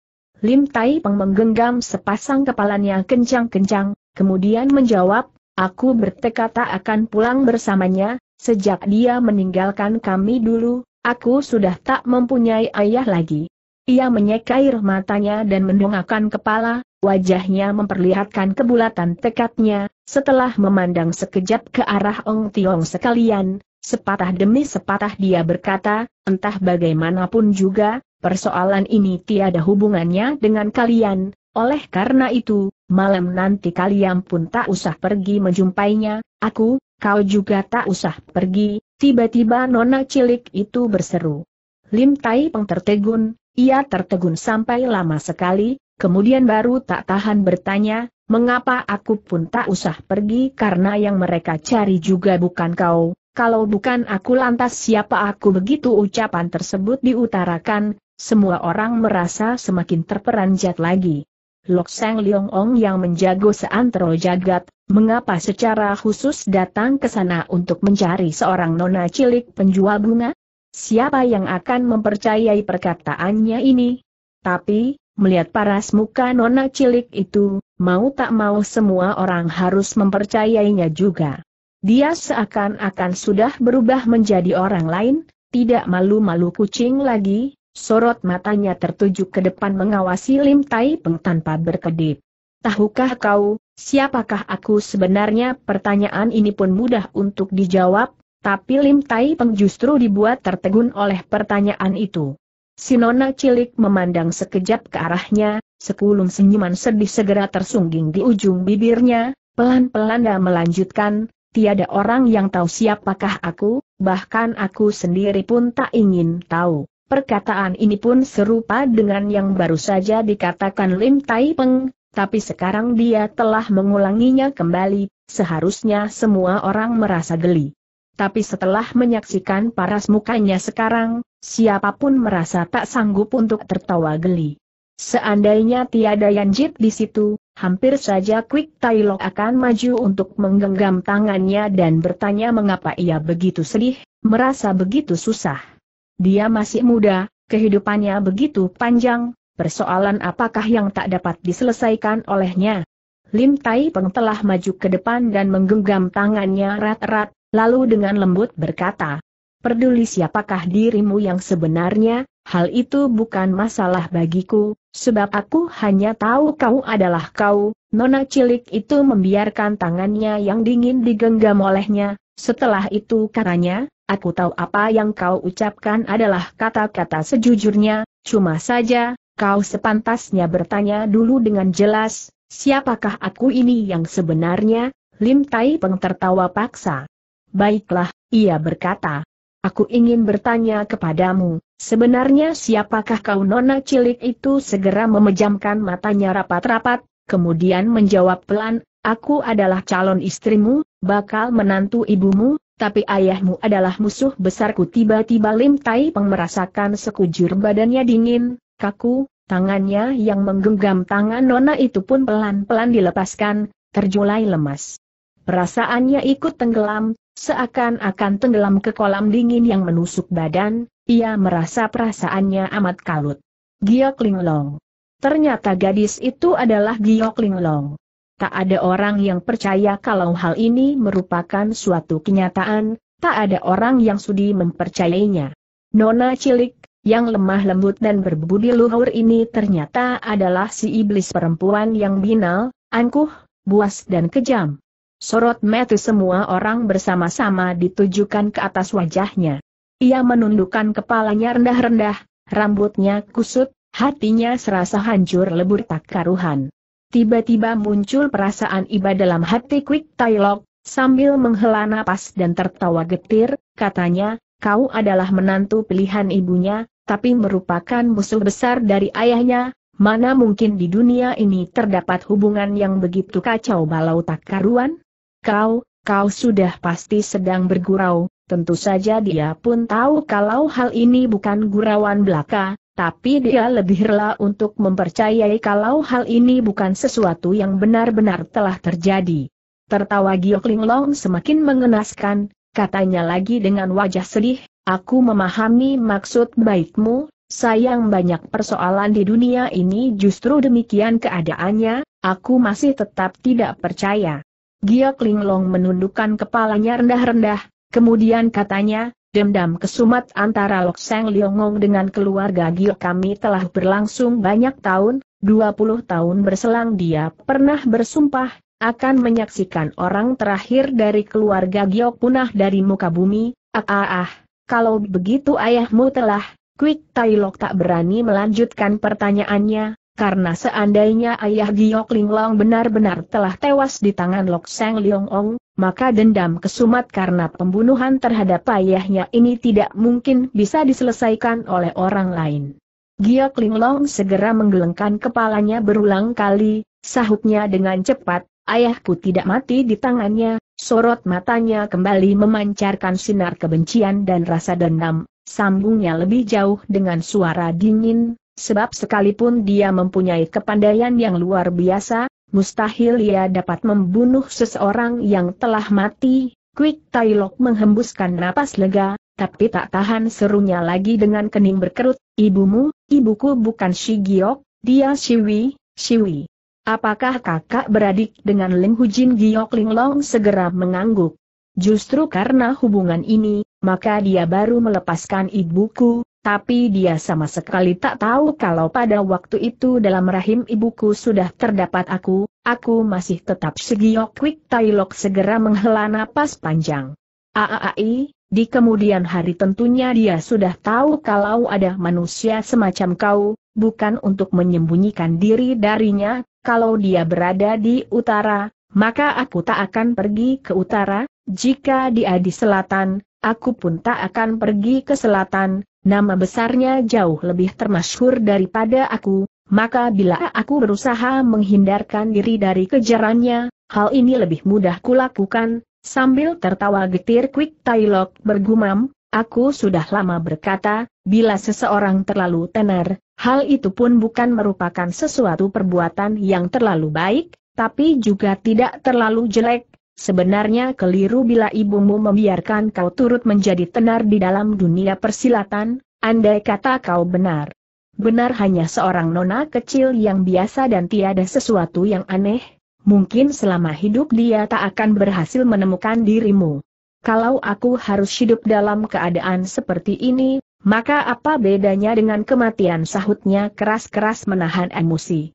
Lim Tai Peng menggenggam sepasang kepalanya kencang-kencang, kemudian menjawab, aku bertekad tak akan pulang bersamanya, sejak dia meninggalkan kami dulu, aku sudah tak mempunyai ayah lagi. Ia menyeka air matanya dan mendongakkan kepala, Wajahnya memperlihatkan kebulatan tekadnya, setelah memandang sekejap ke arah Ong Tiong sekalian, sepatah demi sepatah dia berkata, entah bagaimanapun juga, persoalan ini tiada hubungannya dengan kalian, oleh karena itu, malam nanti kalian pun tak usah pergi menjumpainya, aku, kau juga tak usah pergi, tiba-tiba nona cilik itu berseru. Lim Tai Peng tertegun, ia tertegun sampai lama sekali, Kemudian baru tak tahan bertanya, mengapa aku pun tak usah pergi karena yang mereka cari juga bukan kau, kalau bukan aku lantas siapa aku begitu ucapan tersebut diutarakan, semua orang merasa semakin terperanjat lagi. Lok Sang Leong Ong yang menjago seantero jagat, mengapa secara khusus datang ke sana untuk mencari seorang nona cilik penjual bunga? Siapa yang akan mempercayai perkataannya ini? Tapi, melihat paras muka nona cilik itu, mau tak mau semua orang harus mempercayainya juga. Dia seakan-akan sudah berubah menjadi orang lain, tidak malu-malu kucing lagi, sorot matanya tertuju ke depan mengawasi Lim Tai Peng tanpa berkedip. Tahukah kau, siapakah aku sebenarnya? Pertanyaan ini pun mudah untuk dijawab, tapi Lim Tai Peng justru dibuat tertegun oleh pertanyaan itu. Si nona cilik memandang sekejap ke arahnya, sekulum senyuman sedih segera tersungging di ujung bibirnya, pelan-pelan dia melanjutkan, tiada orang yang tahu siapakah aku, bahkan aku sendiri pun tak ingin tahu. Perkataan ini pun serupa dengan yang baru saja dikatakan Lim Tai Peng, tapi sekarang dia telah mengulanginya kembali, seharusnya semua orang merasa geli. Tapi setelah menyaksikan paras mukanya sekarang, Siapapun merasa tak sanggup untuk tertawa geli. Seandainya tiada Yanjit di situ, hampir saja Quick Tailok akan maju untuk menggenggam tangannya dan bertanya mengapa ia begitu sedih, merasa begitu susah. Dia masih muda, kehidupannya begitu panjang, persoalan apakah yang tak dapat diselesaikan olehnya? Lim Tai Peng telah maju ke depan dan menggenggam tangannya rat-rat, lalu dengan lembut berkata, peduli siapakah dirimu yang sebenarnya, hal itu bukan masalah bagiku, sebab aku hanya tahu kau adalah kau, nona cilik itu membiarkan tangannya yang dingin digenggam olehnya, setelah itu katanya, aku tahu apa yang kau ucapkan adalah kata-kata sejujurnya, cuma saja, kau sepantasnya bertanya dulu dengan jelas, siapakah aku ini yang sebenarnya, Lim Tai Peng tertawa paksa. Baiklah, ia berkata, Aku ingin bertanya kepadamu, sebenarnya siapakah kau nona cilik itu segera memejamkan matanya rapat-rapat, kemudian menjawab pelan, aku adalah calon istrimu, bakal menantu ibumu, tapi ayahmu adalah musuh besarku tiba-tiba Lim Tai Peng merasakan sekujur badannya dingin, kaku, tangannya yang menggenggam tangan Nona itu pun pelan-pelan dilepaskan, terjulai lemas. Perasaannya ikut tenggelam, seakan-akan tenggelam ke kolam dingin yang menusuk badan, ia merasa perasaannya amat kalut. Giok Linglong. Ternyata gadis itu adalah Giok Linglong. Tak ada orang yang percaya kalau hal ini merupakan suatu kenyataan, tak ada orang yang sudi mempercayainya. Nona cilik, yang lemah lembut dan berbudi luhur ini ternyata adalah si iblis perempuan yang binal, angkuh, buas dan kejam. Sorot mata semua orang bersama-sama ditujukan ke atas wajahnya. Ia menundukkan kepalanya rendah-rendah, rambutnya kusut, hatinya serasa hancur lebur tak karuhan. Tiba-tiba muncul perasaan iba dalam hati Quick Tailok, sambil menghela napas dan tertawa getir, katanya, kau adalah menantu pilihan ibunya, tapi merupakan musuh besar dari ayahnya, mana mungkin di dunia ini terdapat hubungan yang begitu kacau balau tak karuan? Kau, kau sudah pasti sedang bergurau, tentu saja dia pun tahu kalau hal ini bukan gurauan belaka, tapi dia lebih rela untuk mempercayai kalau hal ini bukan sesuatu yang benar-benar telah terjadi. Tertawa Giok Long semakin mengenaskan, katanya lagi dengan wajah sedih, aku memahami maksud baikmu, sayang banyak persoalan di dunia ini justru demikian keadaannya, aku masih tetap tidak percaya. Gia Klinglong menundukkan kepalanya rendah-rendah, kemudian katanya, Dendam kesumat antara Lok Seng Liongong dengan keluarga Gio kami telah berlangsung banyak tahun, 20 tahun berselang dia pernah bersumpah, akan menyaksikan orang terakhir dari keluarga Gio punah dari muka bumi, ah ah ah, kalau begitu ayahmu telah, Quick Tai Lok tak berani melanjutkan pertanyaannya, karena seandainya ayah Giok Linglong benar-benar telah tewas di tangan Lok Seng Leong Ong, maka dendam kesumat karena pembunuhan terhadap ayahnya ini tidak mungkin bisa diselesaikan oleh orang lain. Giok Linglong segera menggelengkan kepalanya berulang kali, sahutnya dengan cepat, ayahku tidak mati di tangannya, sorot matanya kembali memancarkan sinar kebencian dan rasa dendam, sambungnya lebih jauh dengan suara dingin, sebab sekalipun dia mempunyai kepandaian yang luar biasa, mustahil ia dapat membunuh seseorang yang telah mati. Quick Tailok menghembuskan napas lega, tapi tak tahan serunya lagi dengan kening berkerut, ibumu, ibuku bukan Shigiok, dia Shiwi, Shiwi. Apakah kakak beradik dengan Ling Jin Giok Linglong segera mengangguk? Justru karena hubungan ini, maka dia baru melepaskan ibuku, tapi dia sama sekali tak tahu kalau pada waktu itu dalam rahim ibuku sudah terdapat aku, aku masih tetap segiok quick Tailok segera menghela napas panjang. Aai, di kemudian hari tentunya dia sudah tahu kalau ada manusia semacam kau, bukan untuk menyembunyikan diri darinya, kalau dia berada di utara, maka aku tak akan pergi ke utara, jika dia di selatan, aku pun tak akan pergi ke selatan, Nama besarnya jauh lebih termasyhur daripada aku, maka bila aku berusaha menghindarkan diri dari kejarannya, hal ini lebih mudah kulakukan, sambil tertawa getir Quick Tailok bergumam, aku sudah lama berkata, bila seseorang terlalu tenar, hal itu pun bukan merupakan sesuatu perbuatan yang terlalu baik, tapi juga tidak terlalu jelek, Sebenarnya keliru bila ibumu membiarkan kau turut menjadi tenar di dalam dunia persilatan, andai kata kau benar. Benar hanya seorang nona kecil yang biasa dan tiada sesuatu yang aneh, mungkin selama hidup dia tak akan berhasil menemukan dirimu. Kalau aku harus hidup dalam keadaan seperti ini, maka apa bedanya dengan kematian sahutnya keras-keras menahan emosi.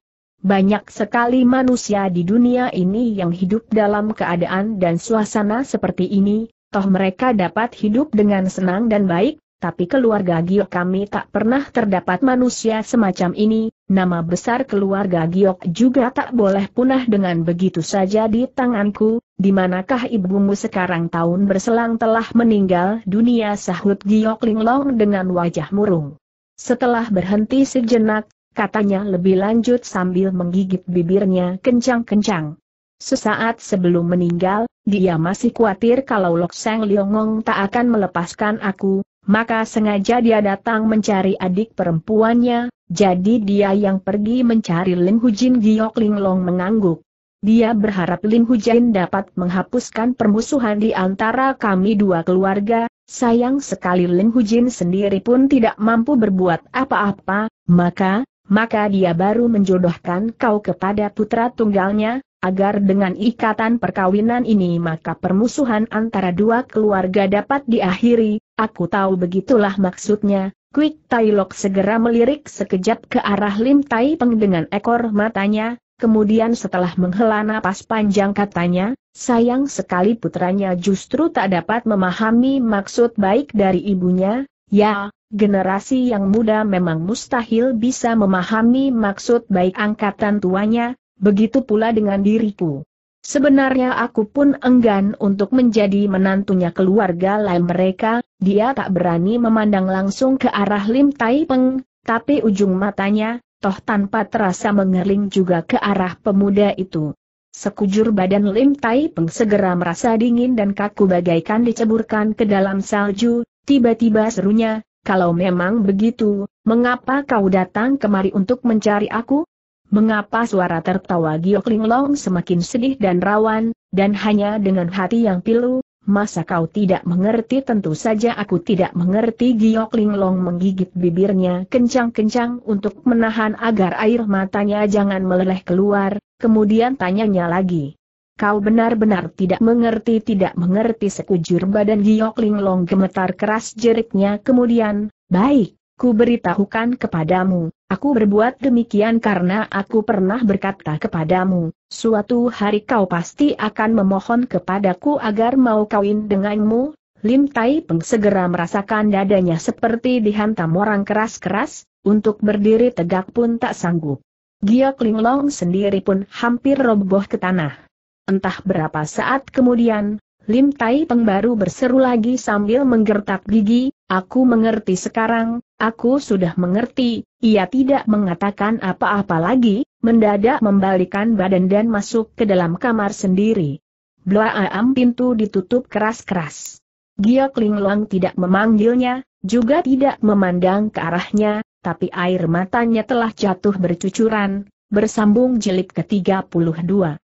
Banyak sekali manusia di dunia ini yang hidup dalam keadaan dan suasana seperti ini, toh mereka dapat hidup dengan senang dan baik, tapi keluarga Giok kami tak pernah terdapat manusia semacam ini, nama besar keluarga Giok juga tak boleh punah dengan begitu saja di tanganku, di manakah ibumu sekarang tahun berselang telah meninggal dunia sahut Giok Linglong dengan wajah murung. Setelah berhenti sejenak, katanya lebih lanjut sambil menggigit bibirnya kencang-kencang. Sesaat sebelum meninggal, dia masih khawatir kalau Lok Seng Liongong tak akan melepaskan aku, maka sengaja dia datang mencari adik perempuannya, jadi dia yang pergi mencari Lin Hujin Giok Linglong mengangguk. Dia berharap Lin Hujin dapat menghapuskan permusuhan di antara kami dua keluarga, sayang sekali Lin Hujin sendiri pun tidak mampu berbuat apa-apa, maka, maka dia baru menjodohkan kau kepada putra tunggalnya, agar dengan ikatan perkawinan ini maka permusuhan antara dua keluarga dapat diakhiri, aku tahu begitulah maksudnya, Quick Tai Lok segera melirik sekejap ke arah Lim Tai Peng dengan ekor matanya, kemudian setelah menghela napas panjang katanya, sayang sekali putranya justru tak dapat memahami maksud baik dari ibunya, ya, Generasi yang muda memang mustahil bisa memahami maksud baik angkatan tuanya, begitu pula dengan diriku. Sebenarnya aku pun enggan untuk menjadi menantunya keluarga lain mereka, dia tak berani memandang langsung ke arah Lim Tai Peng, tapi ujung matanya, toh tanpa terasa mengerling juga ke arah pemuda itu. Sekujur badan Lim Tai Peng segera merasa dingin dan kaku bagaikan diceburkan ke dalam salju, tiba-tiba serunya, kalau memang begitu, mengapa kau datang kemari untuk mencari aku? Mengapa suara tertawa Giok Long semakin sedih dan rawan, dan hanya dengan hati yang pilu, masa kau tidak mengerti tentu saja aku tidak mengerti Giok Long menggigit bibirnya kencang-kencang untuk menahan agar air matanya jangan meleleh keluar, kemudian tanyanya lagi. Kau benar-benar tidak mengerti tidak mengerti sekujur badan Giok Long gemetar keras jeriknya kemudian, baik, ku beritahukan kepadamu, aku berbuat demikian karena aku pernah berkata kepadamu, suatu hari kau pasti akan memohon kepadaku agar mau kawin denganmu, Lim Tai Peng segera merasakan dadanya seperti dihantam orang keras-keras, untuk berdiri tegak pun tak sanggup. Giok Linglong sendiri pun hampir roboh ke tanah. Entah berapa saat kemudian, Lim Tai Peng baru berseru lagi sambil menggertak gigi, aku mengerti sekarang, aku sudah mengerti, ia tidak mengatakan apa-apa lagi, mendadak membalikan badan dan masuk ke dalam kamar sendiri. Blaam pintu ditutup keras-keras. Kling Linglong tidak memanggilnya, juga tidak memandang ke arahnya, tapi air matanya telah jatuh bercucuran, bersambung jilid ke-32.